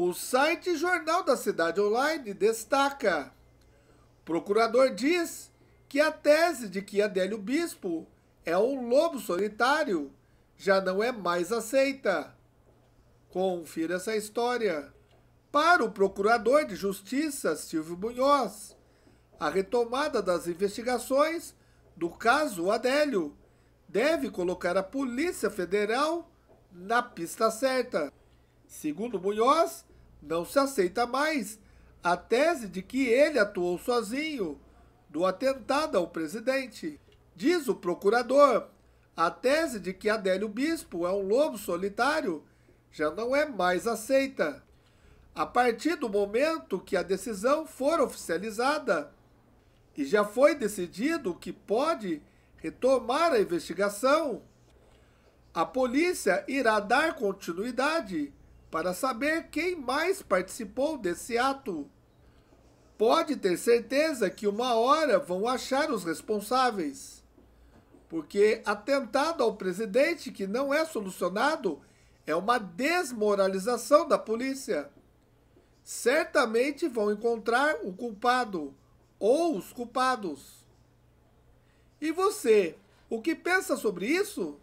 O site Jornal da Cidade Online destaca: procurador diz que a tese de que Adélio Bispo é um lobo solitário já não é mais aceita. Confira essa história. Para o procurador de Justiça Silvio Munhoz, a retomada das investigações do caso Adélio deve colocar a Polícia Federal na pista certa. Segundo Munhoz, não se aceita mais a tese de que ele atuou sozinho no atentado ao presidente. Diz o procurador, a tese de que Adélio Bispo é um lobo solitário já não é mais aceita. A partir do momento que a decisão for oficializada e já foi decidido que pode retomar a investigação, a polícia irá dar continuidade para saber quem mais participou desse ato. Pode ter certeza que uma hora vão achar os responsáveis, porque atentado ao presidente que não é solucionado é uma desmoralização da polícia. Certamente vão encontrar o culpado ou os culpados. E você, o que pensa sobre isso?